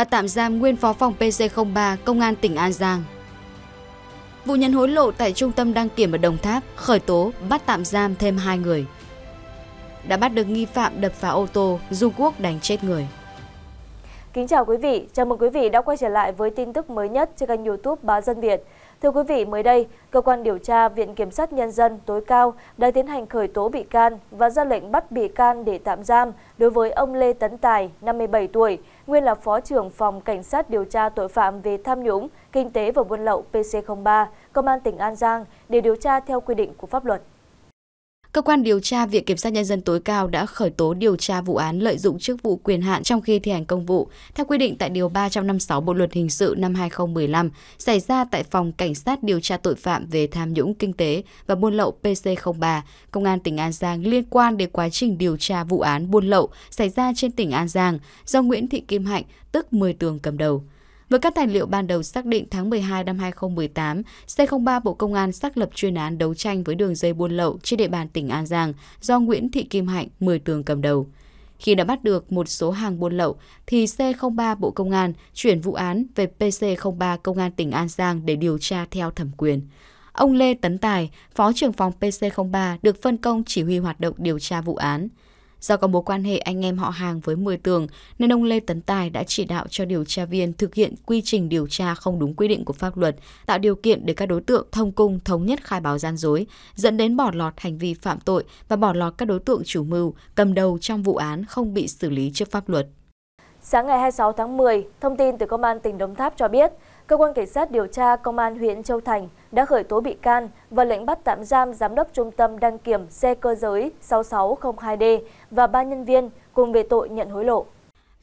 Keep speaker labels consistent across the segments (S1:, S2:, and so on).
S1: bắt tạm giam nguyên phó phòng PC03 Công an tỉnh An Giang. Vụ nhận hối lộ tại trung tâm đăng kiểm ở Đồng Tháp khởi tố bắt tạm giam thêm hai người. Đã bắt được nghi phạm đập phá ô tô, dung quốc đánh chết người. Kính chào quý vị,
S2: chào mừng quý vị đã quay trở lại với tin tức mới nhất trên kênh youtube Báo Dân Việt. Thưa quý vị, mới đây, Cơ quan Điều tra Viện Kiểm sát Nhân dân tối cao đã tiến hành khởi tố bị can và ra lệnh bắt bị can để tạm giam đối với ông Lê Tấn Tài, 57 tuổi, nguyên là Phó trưởng Phòng Cảnh sát điều tra tội phạm về tham nhũng, kinh tế và buôn lậu PC03, Công an tỉnh An Giang để điều tra theo quy định của pháp luật.
S1: Cơ quan điều tra Viện Kiểm sát Nhân dân tối cao đã khởi tố điều tra vụ án lợi dụng chức vụ quyền hạn trong khi thi hành công vụ, theo quy định tại Điều 356 Bộ Luật Hình sự năm 2015, xảy ra tại Phòng Cảnh sát điều tra tội phạm về tham nhũng kinh tế và buôn lậu PC03, Công an tỉnh An Giang liên quan đến quá trình điều tra vụ án buôn lậu xảy ra trên tỉnh An Giang do Nguyễn Thị Kim Hạnh, tức 10 tường cầm đầu. Với các tài liệu ban đầu xác định tháng 12 năm 2018, C03 Bộ Công an xác lập chuyên án đấu tranh với đường dây buôn lậu trên địa bàn tỉnh An Giang do Nguyễn Thị Kim Hạnh, 10 tường cầm đầu. Khi đã bắt được một số hàng buôn lậu, thì C03 Bộ Công an chuyển vụ án về PC03 Công an tỉnh An Giang để điều tra theo thẩm quyền. Ông Lê Tấn Tài, Phó trưởng phòng PC03 được phân công chỉ huy hoạt động điều tra vụ án. Do có mối quan hệ anh em họ hàng với mười tường, nên ông Lê Tấn Tài đã chỉ đạo cho điều tra viên thực hiện quy trình điều tra không đúng quy định của pháp luật, tạo điều kiện để các đối tượng thông cung thống nhất khai báo gian dối, dẫn đến bỏ lọt hành vi phạm tội và bỏ lọt các đối tượng chủ mưu, cầm đầu trong vụ án không bị xử lý trước pháp luật.
S2: Sáng ngày 26 tháng 10, thông tin từ Công an tỉnh Đồng Tháp cho biết, cơ quan cảnh sát điều tra công an huyện châu thành đã khởi tố bị can và lệnh bắt tạm giam giám đốc trung tâm đăng kiểm xe cơ giới 6602 d và ba nhân viên cùng về tội nhận hối lộ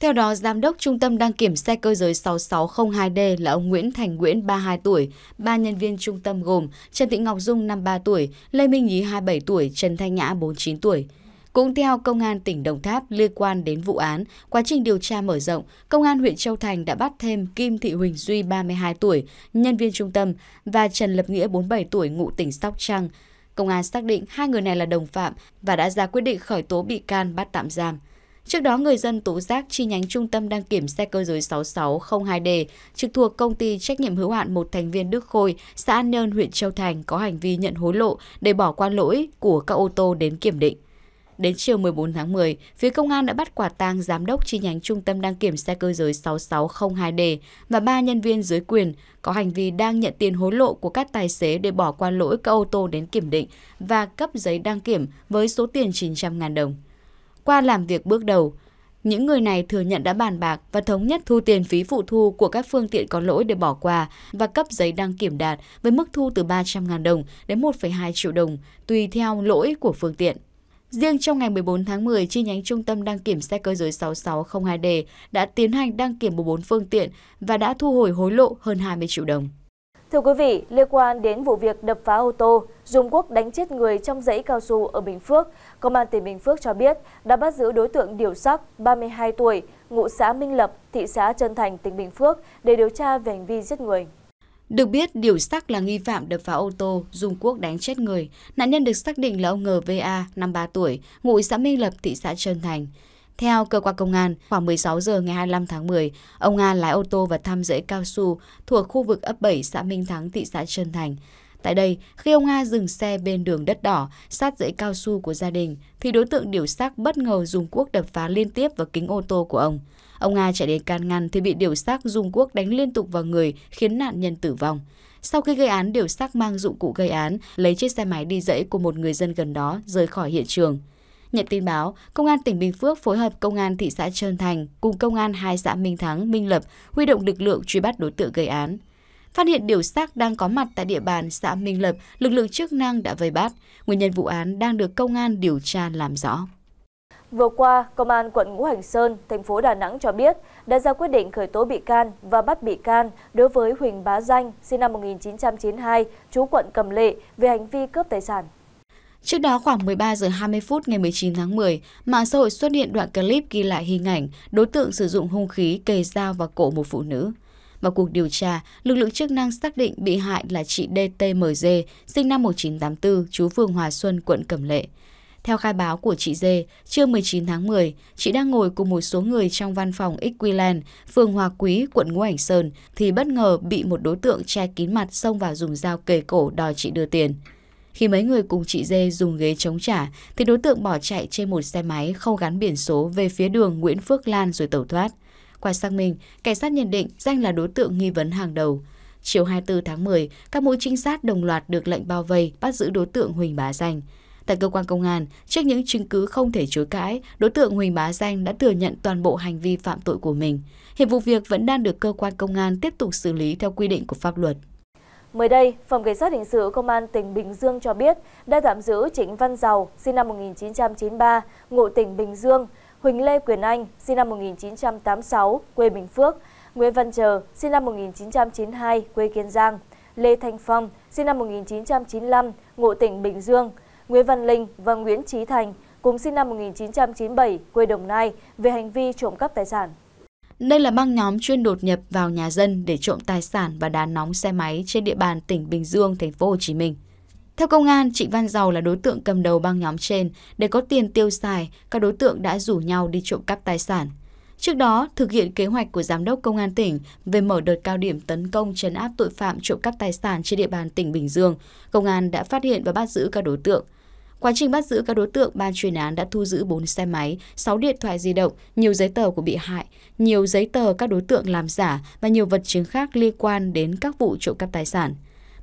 S1: theo đó, giám đốc trung tâm đăng kiểm xe cơ giới 6602D là ông Nguyễn Thành Nguyễn, 32 tuổi, ba nhân viên trung tâm gồm Trần Thị Ngọc Dung, 53 tuổi, Lê Minh Nhí, 27 tuổi, Trần Thanh Nhã, 49 tuổi. Cũng theo công an tỉnh Đồng Tháp liên quan đến vụ án, quá trình điều tra mở rộng, công an huyện Châu Thành đã bắt thêm Kim Thị Huỳnh Duy 32 tuổi, nhân viên trung tâm và Trần Lập Nghĩa 47 tuổi ngụ tỉnh Sóc Trăng. Công an xác định hai người này là đồng phạm và đã ra quyết định khởi tố bị can bắt tạm giam. Trước đó, người dân tố giác chi nhánh trung tâm đăng kiểm xe cơ giới 6602D trực thuộc công ty trách nhiệm hữu hạn một thành viên Đức Khôi, xã An Nhơn, huyện Châu Thành có hành vi nhận hối lộ để bỏ qua lỗi của các ô tô đến kiểm định. Đến chiều 14 tháng 10, phía công an đã bắt quả tang giám đốc chi nhánh trung tâm đăng kiểm xe cơ giới 6602D và ba nhân viên dưới quyền có hành vi đang nhận tiền hối lộ của các tài xế để bỏ qua lỗi các ô tô đến kiểm định và cấp giấy đăng kiểm với số tiền 900.000 đồng. Qua làm việc bước đầu, những người này thừa nhận đã bàn bạc và thống nhất thu tiền phí phụ thu của các phương tiện có lỗi để bỏ qua và cấp giấy đăng kiểm đạt với mức thu từ 300.000 đồng đến 1,2 triệu đồng tùy theo lỗi của phương tiện. Riêng trong ngày 14 tháng 10, chi nhánh Trung tâm đăng kiểm xe cơ giới 6602D đã tiến hành đăng kiểm 14 phương tiện và đã thu hồi hối lộ hơn 20 triệu đồng.
S2: Thưa quý vị, liên quan đến vụ việc đập phá ô tô, dùng Quốc đánh chết người trong dãy cao su ở Bình Phước, Công an tỉnh Bình Phước cho biết đã bắt giữ đối tượng Điều Sắc, 32 tuổi, ngụ xã Minh Lập, thị xã Trân Thành, tỉnh Bình Phước để điều tra về hành vi giết người.
S1: Được biết, Điều Sắc là nghi phạm đập phá ô tô, dùng cuốc đánh chết người. Nạn nhân được xác định là ông NVA, 53 tuổi, ngụ xã Minh Lập, thị xã Trân Thành. Theo cơ quan công an, khoảng 16 giờ ngày 25 tháng 10, ông Nga lái ô tô và thăm rẫy cao su thuộc khu vực ấp 7 xã Minh Thắng, thị xã Trân Thành. Tại đây, khi ông nga dừng xe bên đường đất đỏ, sát dãy cao su của gia đình, thì đối tượng điều xác bất ngờ dùng cuốc đập phá liên tiếp vào kính ô tô của ông. Ông nga chạy đến can ngăn thì bị điều xác dùng cuốc đánh liên tục vào người, khiến nạn nhân tử vong. Sau khi gây án, điều xác mang dụng cụ gây án, lấy chiếc xe máy đi dãy của một người dân gần đó, rời khỏi hiện trường. Nhận tin báo, Công an tỉnh Bình Phước phối hợp Công an thị xã Trơn Thành cùng Công an hai xã Minh Thắng, Minh Lập huy động lực lượng truy bắt đối tượng gây án. Phát hiện điều xác đang có mặt tại địa bàn xã Minh Lập, lực lượng chức năng đã vây bắt. Nguyên nhân vụ án đang được công an điều tra làm rõ.
S2: Vừa qua, Công an quận Ngũ Hành Sơn, thành phố Đà Nẵng cho biết đã ra quyết định khởi tố bị can và bắt bị can đối với Huỳnh Bá Danh, sinh năm 1992, chú quận Cầm
S1: Lệ, về hành vi cướp tài sản. Trước đó khoảng 13 giờ 20 phút ngày 19 tháng 10, mạng xã hội xuất hiện đoạn clip ghi lại hình ảnh đối tượng sử dụng hung khí kề dao vào cổ một phụ nữ. Vào cuộc điều tra, lực lượng chức năng xác định bị hại là chị DTMG, sinh năm 1984, chú phường Hòa Xuân, quận Cẩm Lệ. Theo khai báo của chị Dê, trưa 19 tháng 10, chị đang ngồi cùng một số người trong văn phòng Equiland, phường Hòa Quý, quận Ngũ Hành Sơn, thì bất ngờ bị một đối tượng che kín mặt xông vào dùng dao kề cổ đòi chị đưa tiền. Khi mấy người cùng chị Dê dùng ghế chống trả, thì đối tượng bỏ chạy trên một xe máy không gắn biển số về phía đường Nguyễn Phước Lan rồi tẩu thoát. Qua xác minh, cảnh sát nhận định Danh là đối tượng nghi vấn hàng đầu. Chiều 24 tháng 10, các mũi trinh sát đồng loạt được lệnh bao vây bắt giữ đối tượng Huỳnh Bá Danh. Tại cơ quan công an, trước những chứng cứ không thể chối cãi, đối tượng Huỳnh Bá Danh đã thừa nhận toàn bộ hành vi phạm tội của mình. Hiện vụ việc vẫn đang được cơ quan công an tiếp tục xử lý theo quy định của pháp luật.
S2: Mới đây, Phòng Cảnh sát Hình sự Công an tỉnh Bình Dương cho biết đã tạm giữ Trịnh Văn Giàu, sinh năm 1993, ngụ tỉnh Bình Dương, huỳnh lê quyền anh sinh năm 1986, quê bình phước nguyễn văn trờ sinh năm 1992, quê kiên giang lê thanh phong sinh năm 1995, ngụ tỉnh bình dương nguyễn văn linh và nguyễn trí thành cùng sinh năm 1997 quê Đồng Nai về hành vi trộm cắp tài sản.
S1: Đây là băng nhóm chuyên đột nhập vào nhà dân để trộm tài sản và đá nóng xe máy trên địa bàn tỉnh Bình Dương, thành phố Hồ Chí Minh. Theo công an, Trịnh Văn Giàu là đối tượng cầm đầu băng nhóm trên. Để có tiền tiêu xài, các đối tượng đã rủ nhau đi trộm cắp tài sản. Trước đó, thực hiện kế hoạch của Giám đốc Công an tỉnh về mở đợt cao điểm tấn công chấn áp tội phạm trộm cắp tài sản trên địa bàn tỉnh Bình Dương, Công an đã phát hiện và bắt giữ các đối tượng. Quá trình bắt giữ các đối tượng, ban chuyên án đã thu giữ 4 xe máy, 6 điện thoại di động, nhiều giấy tờ của bị hại, nhiều giấy tờ các đối tượng làm giả và nhiều vật chứng khác liên quan đến các vụ trộm cắp tài sản.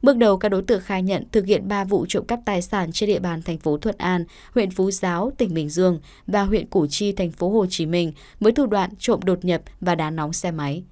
S1: Bước đầu các đối tượng khai nhận thực hiện 3 vụ trộm cắp tài sản trên địa bàn thành phố Thuận An, huyện Phú Giáo, tỉnh Bình Dương và huyện Củ Chi, thành phố Hồ Chí Minh với thủ đoạn trộm đột nhập và đá nóng xe máy.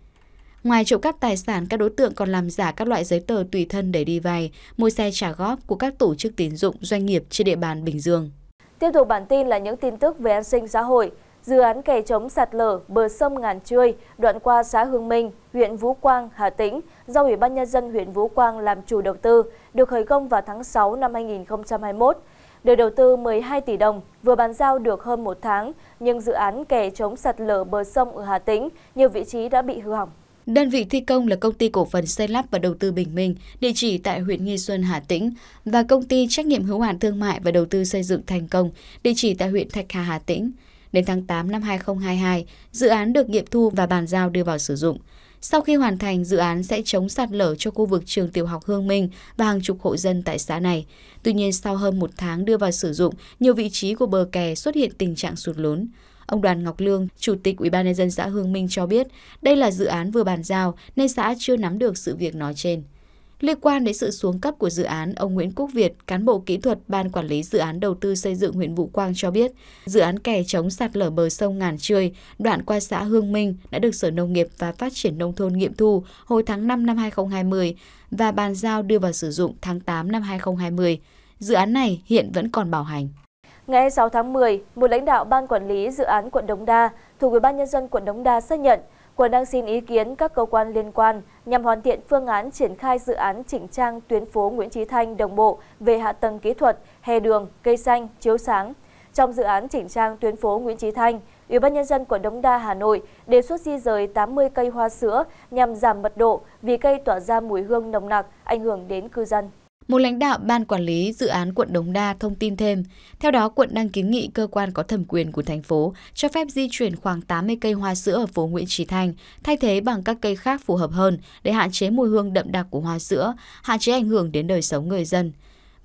S1: Ngoài trộm cắp tài sản, các đối tượng còn làm giả các loại giấy tờ tùy thân để đi vay, mua xe trả góp của các tổ chức tín dụng doanh nghiệp trên địa bàn Bình Dương.
S2: Tiếp tục bản tin là những tin tức về an sinh xã hội dự án kè chống sạt lở bờ sông ngàn trươi đoạn qua xã hương minh huyện vũ quang hà tĩnh do ủy ban nhân dân huyện vũ quang làm chủ đầu tư được khởi công vào tháng sáu năm hai nghìn hai mươi một được đầu tư một hai tỷ đồng vừa bàn giao được hơn một tháng nhưng dự án kè chống sạt lở bờ sông ở hà tĩnh nhiều vị trí đã bị hư hỏng
S1: Đơn vị thi công là công ty cổ phần xây lắp và đầu tư Bình Minh, địa chỉ tại huyện Nghi Xuân, Hà Tĩnh và công ty trách nhiệm hữu hạn thương mại và đầu tư xây dựng Thành Công, địa chỉ tại huyện Thạch Hà, Hà Tĩnh. Đến tháng 8 năm 2022, dự án được nghiệm thu và bàn giao đưa vào sử dụng. Sau khi hoàn thành, dự án sẽ chống sạt lở cho khu vực trường tiểu học Hương Minh và hàng chục hộ dân tại xã này. Tuy nhiên, sau hơn một tháng đưa vào sử dụng, nhiều vị trí của bờ kè xuất hiện tình trạng sụt lún. Ông Đoàn Ngọc Lương, Chủ tịch UBND xã Hương Minh cho biết, đây là dự án vừa bàn giao nên xã chưa nắm được sự việc nói trên. Liên quan đến sự xuống cấp của dự án, ông Nguyễn Quốc Việt, cán bộ kỹ thuật Ban Quản lý Dự án Đầu tư xây dựng huyện Vũ Quang cho biết, dự án kè chống sạt lở bờ sông Ngàn Trươi, đoạn qua xã Hương Minh đã được Sở Nông nghiệp và Phát triển Nông thôn nghiệm thu hồi tháng 5 năm 2020 và bàn giao đưa vào sử dụng tháng 8 năm 2020. Dự án này hiện vẫn còn bảo hành.
S2: Ngày 6 tháng 10, một lãnh đạo Ban Quản lý Dự án quận Đống Đa thuộc Ủy ban Nhân dân quận Đống Đa xác nhận quận đang xin ý kiến các cơ quan liên quan nhằm hoàn thiện phương án triển khai dự án chỉnh trang tuyến phố nguyễn trí thanh đồng bộ về hạ tầng kỹ thuật hè đường cây xanh chiếu sáng trong dự án chỉnh trang tuyến phố Nguyễn Trí Thanh, Ủy ban nhân dân quận Đống Đa Hà Nội đề xuất di rời 80 cây hoa sữa nhằm giảm mật độ vì cây tỏa ra mùi hương nồng nặc ảnh hưởng đến cư dân.
S1: Một lãnh đạo ban quản lý dự án quận Đống Đa thông tin thêm, theo đó quận đang kiến nghị cơ quan có thẩm quyền của thành phố cho phép di chuyển khoảng 80 cây hoa sữa ở phố Nguyễn Trí Thanh, thay thế bằng các cây khác phù hợp hơn để hạn chế mùi hương đậm đặc của hoa sữa, hạn chế ảnh hưởng đến đời sống người dân.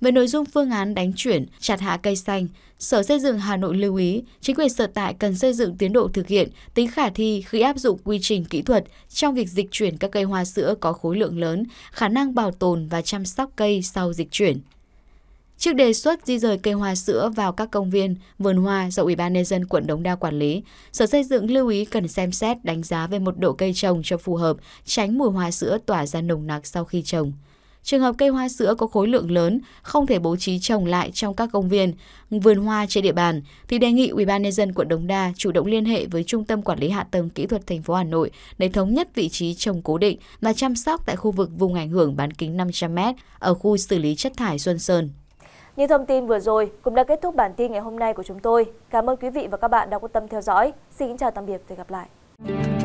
S1: Về nội dung phương án đánh chuyển, chặt hạ cây xanh, Sở Xây dựng Hà Nội lưu ý, chính quyền sở tại cần xây dựng tiến độ thực hiện, tính khả thi khi áp dụng quy trình kỹ thuật trong việc dịch chuyển các cây hoa sữa có khối lượng lớn, khả năng bảo tồn và chăm sóc cây sau dịch chuyển. Trước đề xuất di rời cây hoa sữa vào các công viên, vườn hoa do Ủy ban nhân dân quận Đống Đa quản lý, Sở Xây dựng lưu ý cần xem xét đánh giá về một độ cây trồng cho phù hợp, tránh mùi hoa sữa tỏa ra nồng nặc sau khi trồng. Trường hợp cây hoa sữa có khối lượng lớn không thể bố trí trồng lại trong các công viên, vườn hoa trên địa bàn thì đề nghị ubnd quận Đống Đa chủ động liên hệ với Trung tâm Quản lý Hạ tầng Kỹ thuật thành phố Hà Nội để thống nhất vị trí trồng cố định và chăm sóc tại khu vực vùng ảnh hưởng bán kính 500m ở khu xử lý chất thải Xuân Sơn.
S2: như thông tin vừa rồi cũng đã kết thúc bản tin ngày hôm nay của chúng tôi. Cảm ơn quý vị và các bạn đã quan tâm theo dõi. Xin chào tạm biệt và hẹn gặp lại.